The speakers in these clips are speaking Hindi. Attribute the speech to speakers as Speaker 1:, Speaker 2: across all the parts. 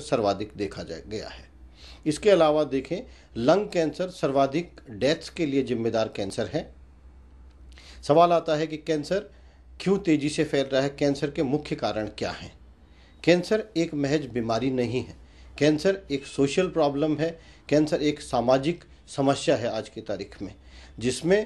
Speaker 1: सर्वाधिक देखा जा गया है इसके अलावा देखें लंग कैंसर सर्वाधिक डेथ्स के लिए जिम्मेदार कैंसर है सवाल आता है कि कैंसर क्यों तेजी से फैल रहा है कैंसर के मुख्य कारण क्या हैं कैंसर एक महज बीमारी नहीं है कैंसर एक सोशल प्रॉब्लम है कैंसर एक सामाजिक समस्या है आज की तारीख में जिसमें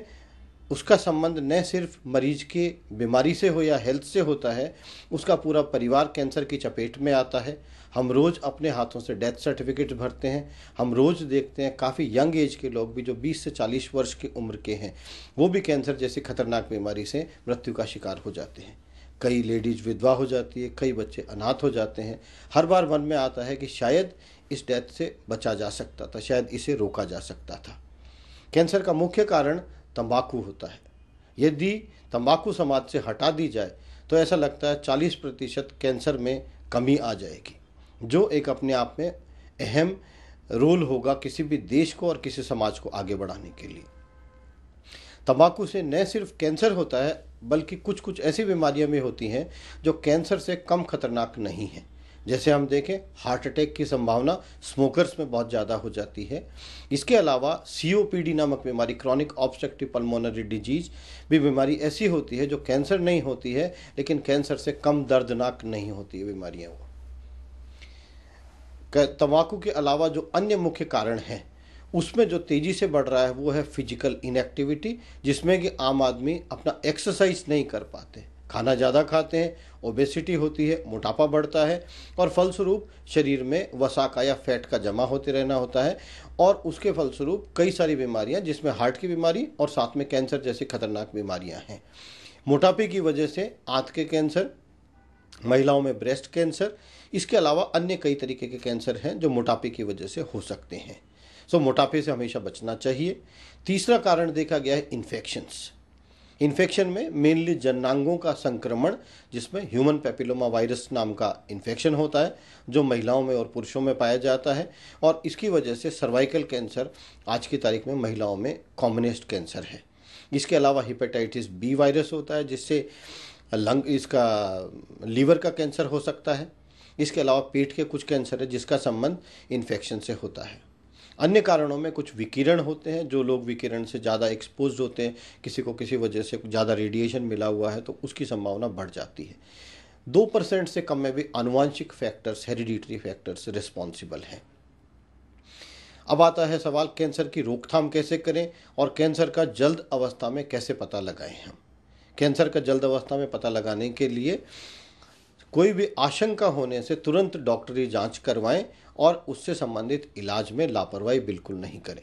Speaker 1: उसका संबंध न सिर्फ मरीज के बीमारी से हो या हेल्थ से होता है उसका पूरा परिवार कैंसर की चपेट में आता है हम रोज़ अपने हाथों से डेथ सर्टिफिकेट भरते हैं हम रोज़ देखते हैं काफ़ी यंग एज के लोग भी जो 20 से 40 वर्ष की उम्र के हैं वो भी कैंसर जैसी खतरनाक बीमारी से मृत्यु का शिकार हो जाते हैं कई लेडीज विधवा हो जाती है कई बच्चे अनाथ हो जाते हैं हर बार मन में आता है कि शायद इस डेथ से बचा जा सकता था शायद इसे रोका जा सकता था कैंसर का मुख्य कारण तंबाकू होता है यदि तंबाकू समाज से हटा दी जाए तो ऐसा लगता है 40 प्रतिशत कैंसर में कमी आ जाएगी जो एक अपने आप में अहम रोल होगा किसी भी देश को और किसी समाज को आगे बढ़ाने के लिए तंबाकू से न सिर्फ कैंसर होता है बल्कि कुछ कुछ ऐसी बीमारियां भी होती हैं जो कैंसर से कम खतरनाक नहीं हैं जैसे हम देखें हार्ट अटैक की संभावना स्मोकर्स में बहुत ज़्यादा हो जाती है इसके अलावा सी नामक बीमारी क्रॉनिक ऑब्स्ट्रक्टिव पल्मोनरी डिजीज भी बीमारी ऐसी होती है जो कैंसर नहीं होती है लेकिन कैंसर से कम दर्दनाक नहीं होती है बीमारियाँ वो तम्बाकू के अलावा जो अन्य मुख्य कारण हैं उसमें जो तेज़ी से बढ़ रहा है वो है फिजिकल इनएक्टिविटी जिसमें कि आम आदमी अपना एक्सरसाइज नहीं कर पाते खाना ज़्यादा खाते हैं ओबेसिटी होती है मोटापा बढ़ता है और फलस्वरूप शरीर में वसा का या फैट का जमा होते रहना होता है और उसके फलस्वरूप कई सारी बीमारियां जिसमें हार्ट की बीमारी और साथ में कैंसर जैसी खतरनाक बीमारियां हैं मोटापे की वजह से आंत के कैंसर महिलाओं में ब्रेस्ट कैंसर इसके अलावा अन्य कई तरीके के कैंसर हैं जो मोटापे की वजह से हो सकते हैं सो मोटापे से हमेशा बचना चाहिए तीसरा कारण देखा गया है इन्फेक्शंस इन्फेक्शन में मेनली जननांगों का संक्रमण जिसमें ह्यूमन पेपिलोमा वायरस नाम का इन्फेक्शन होता है जो महिलाओं में और पुरुषों में पाया जाता है और इसकी वजह से सर्वाइकल कैंसर आज की तारीख में महिलाओं में कॉमनेस्ट कैंसर है इसके अलावा हिपेटाइटिस बी वायरस होता है जिससे लंग इसका लीवर का कैंसर हो सकता है इसके अलावा पेट के कुछ कैंसर है जिसका संबंध इन्फेक्शन से होता है अन्य कारणों में कुछ विकिरण होते हैं जो लोग विकिरण से ज़्यादा एक्सपोज होते हैं किसी को किसी वजह से ज़्यादा रेडिएशन मिला हुआ है तो उसकी संभावना बढ़ जाती है दो परसेंट से कम में भी अनुवांशिक फैक्टर्स हेरिडिटरी फैक्टर्स रिस्पॉन्सिबल हैं अब आता है सवाल कैंसर की रोकथाम कैसे करें और कैंसर का जल्द अवस्था में कैसे पता लगाएं हम कैंसर का जल्द अवस्था में पता लगाने के लिए कोई भी आशंका होने से तुरंत डॉक्टरी जांच करवाएं और उससे संबंधित इलाज में लापरवाही बिल्कुल नहीं करें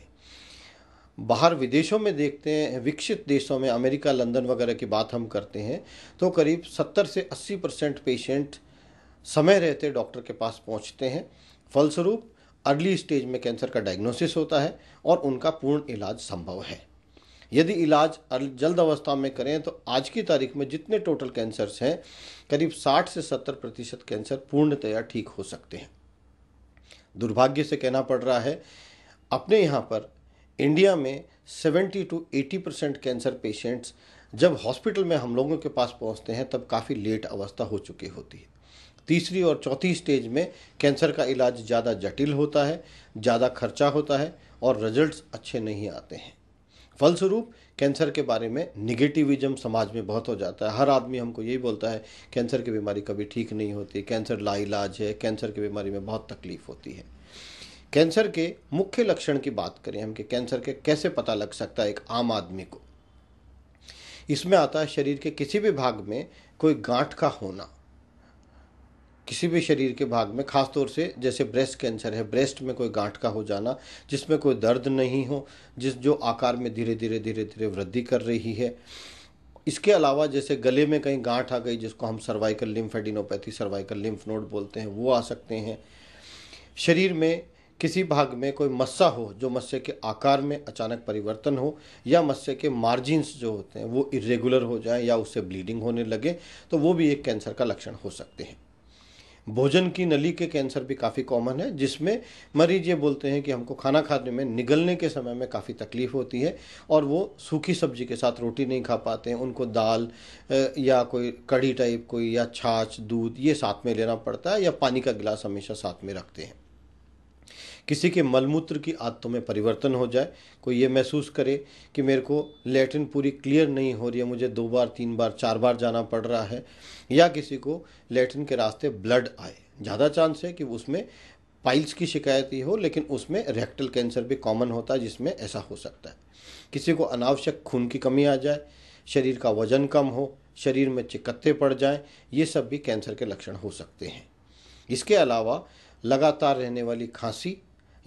Speaker 1: बाहर विदेशों में देखते हैं विकसित देशों में अमेरिका लंदन वगैरह की बात हम करते हैं तो करीब 70 से 80 परसेंट पेशेंट समय रहते डॉक्टर के पास पहुंचते हैं फलस्वरूप अर्ली स्टेज में कैंसर का डायग्नोसिस होता है और उनका पूर्ण इलाज संभव है यदि इलाज जल्द अवस्था में करें तो आज की तारीख में जितने टोटल कैंसर्स हैं करीब 60 से 70 प्रतिशत कैंसर पूर्णतया ठीक हो सकते हैं दुर्भाग्य से कहना पड़ रहा है अपने यहाँ पर इंडिया में 70 टू 80 परसेंट कैंसर पेशेंट्स जब हॉस्पिटल में हम लोगों के पास पहुँचते हैं तब काफ़ी लेट अवस्था हो चुकी होती है तीसरी और चौथी स्टेज में कैंसर का इलाज ज़्यादा जटिल होता है ज़्यादा खर्चा होता है और रिजल्ट्स अच्छे नहीं आते हैं फलस्वरूप कैंसर के बारे में निगेटिविज्म समाज में बहुत हो जाता है हर आदमी हमको यही बोलता है कैंसर की बीमारी कभी ठीक नहीं होती कैंसर लाइलाज है कैंसर की बीमारी में बहुत तकलीफ होती है कैंसर के मुख्य लक्षण की बात करें हम कि कैंसर के कैसे पता लग सकता है एक आम आदमी को इसमें आता है शरीर के किसी भी भाग में कोई गांठ का होना किसी भी शरीर के भाग में खासतौर से जैसे ब्रेस्ट कैंसर है ब्रेस्ट में कोई गांठ का हो जाना जिसमें कोई दर्द नहीं हो जिस जो आकार में धीरे धीरे धीरे धीरे वृद्धि कर रही है इसके अलावा जैसे गले में कहीं गांठ आ गई जिसको हम cervical lymphadenopathy cervical lymph node बोलते हैं वो आ सकते हैं शरीर में किसी भाग में कोई मस्सा हो जो मस्से के आकार में अचानक परिवर्तन हो या मस्से के मार्जिन्स जो होते हैं वो इरेगुलर हो जाए या उससे ब्लीडिंग होने लगे तो वो भी एक कैंसर का लक्षण हो सकते हैं भोजन की नली के कैंसर भी काफ़ी कॉमन है जिसमें मरीज ये बोलते हैं कि हमको खाना खाने में निगलने के समय में काफ़ी तकलीफ होती है और वो सूखी सब्जी के साथ रोटी नहीं खा पाते हैं उनको दाल या कोई कड़ी टाइप कोई या छाछ दूध ये साथ में लेना पड़ता है या पानी का गिलास हमेशा साथ में रखते हैं किसी के मलमूत्र की आदतों में परिवर्तन हो जाए कोई ये महसूस करे कि मेरे को लेटरिन पूरी क्लियर नहीं हो रही है मुझे दो बार तीन बार चार बार जाना पड़ रहा है या किसी को लेटरिन के रास्ते ब्लड आए ज़्यादा चांस है कि उसमें पाइल्स की शिकायत ही हो लेकिन उसमें रेक्टल कैंसर भी कॉमन होता है जिसमें ऐसा हो सकता है किसी को अनावश्यक खून की कमी आ जाए शरीर का वजन कम हो शरीर में चिकत्ते पड़ जाएं ये सब भी कैंसर के लक्षण हो सकते हैं इसके अलावा लगातार रहने वाली खांसी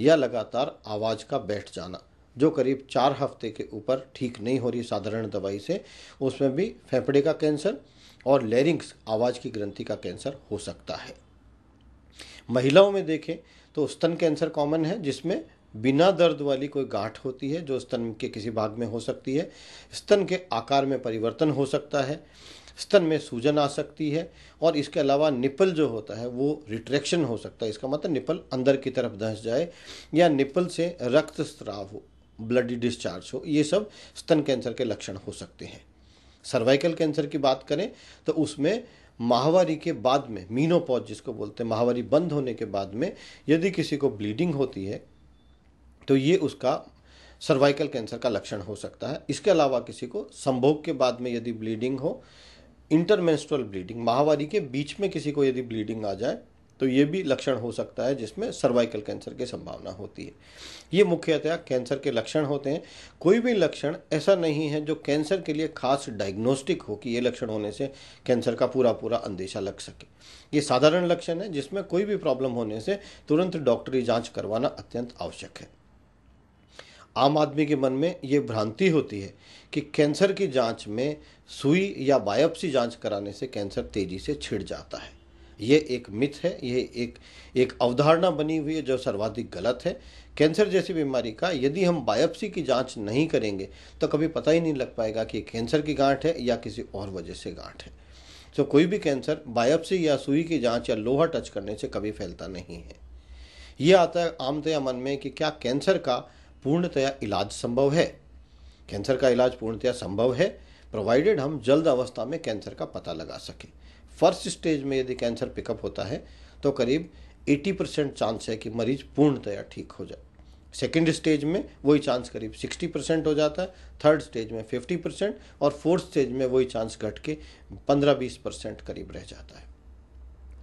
Speaker 1: या लगातार आवाज़ का बैठ जाना जो करीब चार हफ्ते के ऊपर ठीक नहीं हो रही साधारण दवाई से उसमें भी फेफड़े का कैंसर और लेरिंग्स आवाज़ की ग्रंथि का कैंसर हो सकता है महिलाओं में देखें तो स्तन कैंसर कॉमन है जिसमें बिना दर्द वाली कोई गांठ होती है जो स्तन के किसी भाग में हो सकती है स्तन के आकार में परिवर्तन हो सकता है स्तन में सूजन आ सकती है और इसके अलावा निपल जो होता है वो रिट्रैक्शन हो सकता है इसका मतलब निपल अंदर की तरफ धंस जाए या निपल से रक्त स्त्राव हो ब्लडी डिस्चार्ज हो ये सब स्तन कैंसर के लक्षण हो सकते हैं सर्वाइकल कैंसर की बात करें तो उसमें माहवारी के बाद में मीनोपॉज जिसको बोलते हैं माहवारी बंद होने के बाद में यदि किसी को ब्लीडिंग होती है तो ये उसका सर्वाइकल कैंसर का लक्षण हो सकता है इसके अलावा किसी को संभोग के बाद में यदि ब्लीडिंग हो इंटरमेंस्ट्रल ब्लीडिंग माहवारी के बीच में किसी को यदि ब्लीडिंग आ जाए तो ये भी लक्षण हो सकता है जिसमें सर्वाइकल कैंसर की संभावना होती है ये मुख्यतः कैंसर के लक्षण होते हैं कोई भी लक्षण ऐसा नहीं है जो कैंसर के लिए खास डायग्नोस्टिक हो कि ये लक्षण होने से कैंसर का पूरा पूरा अंदेशा लग सके ये साधारण लक्षण है जिसमें कोई भी प्रॉब्लम होने से तुरंत डॉक्टरी जाँच करवाना अत्यंत आवश्यक है आम आदमी के मन में ये भ्रांति होती है कि कैंसर की जांच में सुई या बायोप्सी जांच कराने से कैंसर तेजी से छिड़ जाता है ये एक मिथ है ये एक एक अवधारणा बनी हुई है जो सर्वाधिक गलत है कैंसर जैसी बीमारी का यदि हम बायोप्सी की जांच नहीं करेंगे तो कभी पता ही नहीं लग पाएगा कि कैंसर की गांठ है या किसी और वजह से गांठ है तो कोई भी कैंसर बायोप्सी या सुई की जांच या लोहा टच करने से कभी फैलता नहीं है ये आता है आमतया मन में कि क्या कैंसर का पूर्णतया इलाज संभव है कैंसर का इलाज पूर्णतया संभव है प्रोवाइडेड हम जल्द अवस्था में कैंसर का पता लगा सकें फर्स्ट स्टेज में यदि कैंसर पिकअप होता है तो करीब 80 परसेंट चांस है कि मरीज पूर्णतया ठीक हो जाए सेकेंड स्टेज में वही चांस करीब 60 परसेंट हो जाता है थर्ड स्टेज में 50 परसेंट और फोर्थ स्टेज में वही चांस घट के 15-20 परसेंट करीब रह जाता है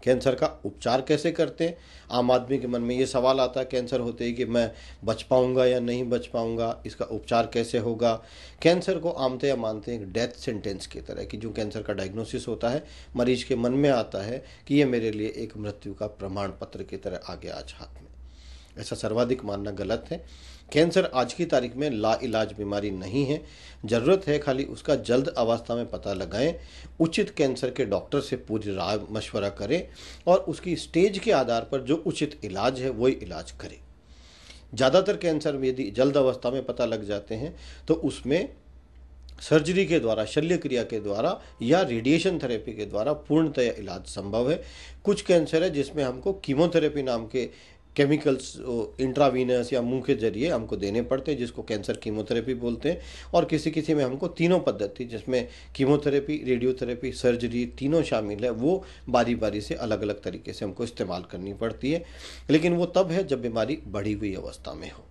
Speaker 1: कैंसर का उपचार कैसे करते हैं आम आदमी के मन में ये सवाल आता है कैंसर होते ही कि मैं बच पाऊंगा या नहीं बच पाऊंगा इसका उपचार कैसे होगा कैंसर को आमते या मानते हैं डेथ सेंटेंस की तरह कि जो कैंसर का डायग्नोसिस होता है मरीज के मन में आता है कि ये मेरे लिए एक मृत्यु का प्रमाण पत्र की तरह आ गया आज हाथ में ऐसा सर्वाधिक मानना गलत है कैंसर आज की तारीख में लाइलाज बीमारी नहीं है ज़रूरत है खाली उसका जल्द अवस्था में पता लगाएं उचित कैंसर के डॉक्टर से पूरी राय मशवरा करें और उसकी स्टेज के आधार पर जो उचित इलाज है वही इलाज करें ज़्यादातर कैंसर यदि जल्द अवस्था में पता लग जाते हैं तो उसमें सर्जरी के द्वारा शल्य क्रिया के द्वारा या रेडिएशन थेरेपी के द्वारा पूर्णतया इलाज संभव है कुछ कैंसर है जिसमें हमको कीमोथेरेपी नाम के केमिकल्स इंट्रावीनस या मुंह के जरिए हमको देने पड़ते हैं जिसको कैंसर कीमोथेरेपी बोलते हैं और किसी किसी में हमको तीनों पद्धति जिसमें कीमोथेरेपी रेडियोथेरेपी सर्जरी तीनों शामिल है वो बारी बारी से अलग अलग तरीके से हमको इस्तेमाल करनी पड़ती है लेकिन वो तब है जब बीमारी बढ़ी हुई अवस्था में हो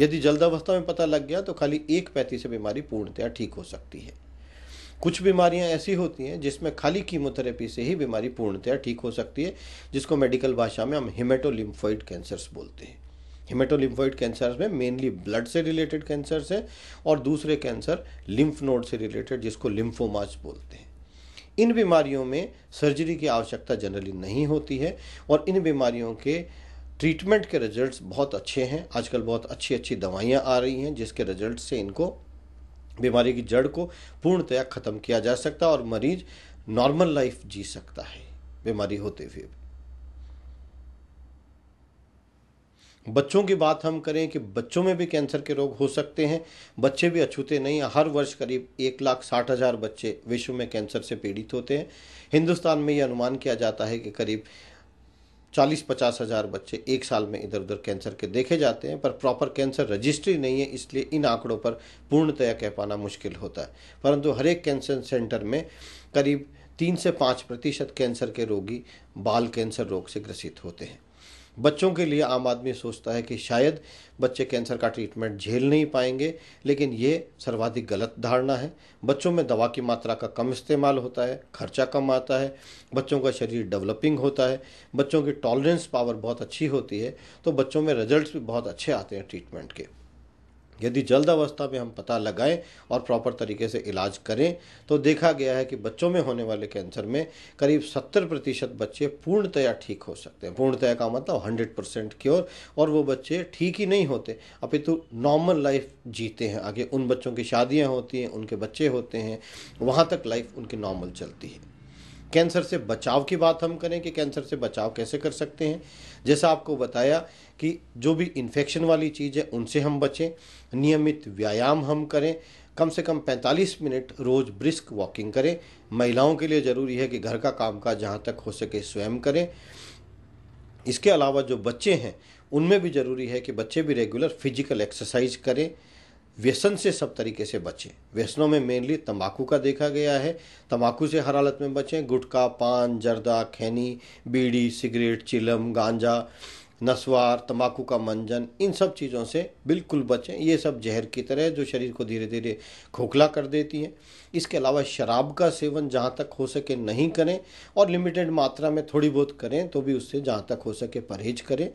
Speaker 1: यदि जल्द अवस्था में पता लग गया तो खाली एक पैथी से बीमारी पूर्णतया ठीक हो सकती है कुछ बीमारियां ऐसी होती हैं जिसमें खाली कीमोथेरेपी से ही बीमारी पूर्णतया ठीक हो सकती है जिसको मेडिकल भाषा में हम हिमेटोलिम्फॉइड कैंसर्स बोलते हैं हिमेटोलिम्फॉइड कैंसर्स में मेनली ब्लड से रिलेटेड कैंसर्स हैं और दूसरे कैंसर लिम्फ नोड से रिलेटेड जिसको लिम्फोमास बोलते हैं इन बीमारियों में सर्जरी की आवश्यकता जनरली नहीं होती है और इन बीमारियों के ट्रीटमेंट के रिजल्ट्स बहुत अच्छे हैं आजकल बहुत अच्छी अच्छी दवाइयाँ आ रही हैं जिसके रिजल्ट से इनको बीमारी की जड़ को पूर्णतया खत्म किया जा सकता है और मरीज नॉर्मल लाइफ जी सकता है बीमारी होते हुए बच्चों की बात हम करें कि बच्चों में भी कैंसर के रोग हो सकते हैं बच्चे भी अछूते नहीं हर वर्ष करीब एक लाख साठ हज़ार बच्चे विश्व में कैंसर से पीड़ित होते हैं हिंदुस्तान में यह अनुमान किया जाता है कि करीब चालीस पचास हज़ार बच्चे एक साल में इधर उधर कैंसर के देखे जाते हैं पर प्रॉपर कैंसर रजिस्ट्री नहीं है इसलिए इन आंकड़ों पर पूर्णतया कह पाना मुश्किल होता है परंतु हर एक कैंसर सेंटर में करीब तीन से पाँच प्रतिशत कैंसर के रोगी बाल कैंसर रोग से ग्रसित होते हैं बच्चों के लिए आम आदमी सोचता है कि शायद बच्चे कैंसर का ट्रीटमेंट झेल नहीं पाएंगे लेकिन ये सर्वाधिक गलत धारणा है बच्चों में दवा की मात्रा का कम इस्तेमाल होता है खर्चा कम आता है बच्चों का शरीर डेवलपिंग होता है बच्चों की टॉलरेंस पावर बहुत अच्छी होती है तो बच्चों में रिजल्ट भी बहुत अच्छे आते हैं ट्रीटमेंट के यदि जल्द अवस्था में हम पता लगाएं और प्रॉपर तरीके से इलाज करें तो देखा गया है कि बच्चों में होने वाले कैंसर में करीब सत्तर प्रतिशत बच्चे पूर्णतया ठीक हो सकते हैं पूर्णतया का मतलब हंड्रेड परसेंट क्योर और वो बच्चे ठीक ही नहीं होते अपितु नॉर्मल लाइफ जीते हैं आगे उन बच्चों की शादियाँ होती हैं उनके बच्चे होते हैं वहाँ तक लाइफ उनकी नॉर्मल चलती है कैंसर से बचाव की बात हम करें कि कैंसर से बचाव कैसे कर सकते हैं जैसा आपको बताया कि जो भी इन्फेक्शन वाली चीज़ है उनसे हम बचें नियमित व्यायाम हम करें कम से कम 45 मिनट रोज़ ब्रिस्क वॉकिंग करें महिलाओं के लिए ज़रूरी है कि घर का काम का जहाँ तक हो सके स्वयं करें इसके अलावा जो बच्चे हैं उनमें भी ज़रूरी है कि बच्चे भी रेगुलर फिजिकल एक्सरसाइज करें व्यसन से सब तरीके से बचें व्यसनों में मेनली तंबाकू का देखा गया है तंबाकू से हर हालत में बचें गुटखा पान जर्दा खैनी बीड़ी सिगरेट चिलम गांजा नस्वार तंबाकू का मंजन इन सब चीज़ों से बिल्कुल बचें ये सब जहर की तरह जो शरीर को धीरे धीरे खोखला कर देती हैं इसके अलावा शराब का सेवन जहाँ तक हो सके नहीं करें और लिमिटेड मात्रा में थोड़ी बहुत करें तो भी उससे जहाँ तक हो सके परहेज करें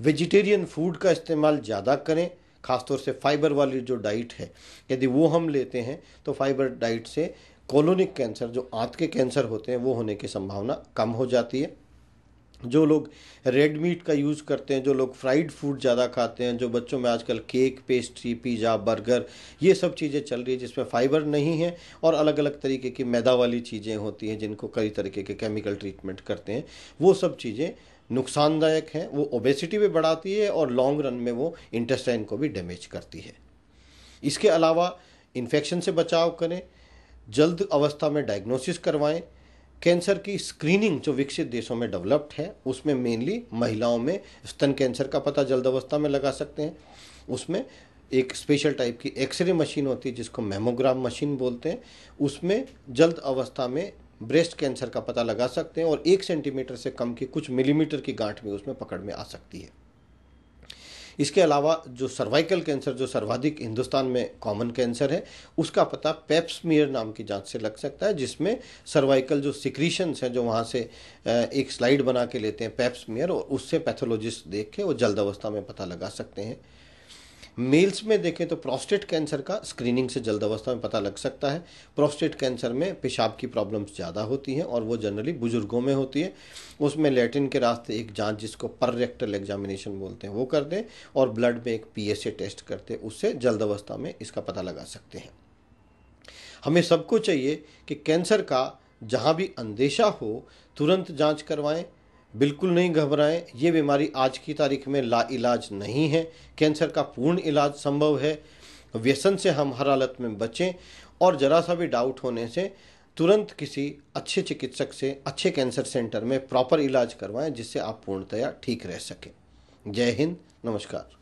Speaker 1: वेजिटेरियन फूड का इस्तेमाल ज़्यादा करें ख़ासतौर से फाइबर वाली जो डाइट है यदि वो हम लेते हैं तो फाइबर डाइट से कॉलोनिक कैंसर जो आंत के कैंसर होते हैं वो होने की संभावना कम हो जाती है जो लोग रेड मीट का यूज़ करते हैं जो लोग फ्राइड फूड ज़्यादा खाते हैं जो बच्चों में आजकल केक पेस्ट्री पिज़्ज़ा बर्गर ये सब चीज़ें चल रही है जिसमें फाइबर नहीं है और अलग अलग तरीके की मैदा वाली चीज़ें होती हैं जिनको कई तरीके के केमिकल ट्रीटमेंट करते हैं वो सब चीज़ें नुकसानदायक हैं वो ओबेसिटी भी बढ़ाती है और लॉन्ग रन में वो इंटेस्टाइन को भी डैमेज करती है इसके अलावा इन्फेक्शन से बचाव करें जल्द अवस्था में डायग्नोसिस करवाएं कैंसर की स्क्रीनिंग जो विकसित देशों में डेवलप्ड है उसमें मेनली महिलाओं में स्तन कैंसर का पता जल्द अवस्था में लगा सकते हैं उसमें एक स्पेशल टाइप की एक्सरे मशीन होती है जिसको मेमोग्राम मशीन बोलते हैं उसमें जल्द अवस्था में ब्रेस्ट कैंसर का पता लगा सकते हैं और एक सेंटीमीटर से कम की कुछ मिलीमीटर की गांठ भी उसमें पकड़ में आ सकती है इसके अलावा जो सर्वाइकल कैंसर जो सर्वाधिक हिंदुस्तान में कॉमन कैंसर है उसका पता पेप्समियर नाम की जांच से लग सकता है जिसमें सर्वाइकल जो सिक्रीशंस हैं जो वहाँ से एक स्लाइड बना के लेते हैं पेप्समियर और उससे पैथोलॉजिस्ट देख के वो जल्द अवस्था में पता लगा सकते हैं मेल्स में देखें तो प्रोस्टेट कैंसर का स्क्रीनिंग से जल्द अवस्था में पता लग सकता है प्रोस्टेट कैंसर में पेशाब की प्रॉब्लम्स ज़्यादा होती हैं और वो जनरली बुजुर्गों में होती है उसमें लेटिन के रास्ते एक जांच जिसको पर रेक्टल एग्जामिनेशन बोलते हैं वो कर दें और ब्लड में एक पी टेस्ट करते उससे जल्द अवस्था में इसका पता लगा सकते हैं हमें सबको चाहिए कि कैंसर का जहाँ भी अंदेशा हो तुरंत जाँच करवाएँ बिल्कुल नहीं घबराएं ये बीमारी आज की तारीख में ला इलाज नहीं है कैंसर का पूर्ण इलाज संभव है व्यसन से हम हर हालत में बचें और ज़रा सा भी डाउट होने से तुरंत किसी अच्छे चिकित्सक से अच्छे कैंसर सेंटर में प्रॉपर इलाज करवाएं जिससे आप पूर्णतया ठीक रह सकें जय हिंद नमस्कार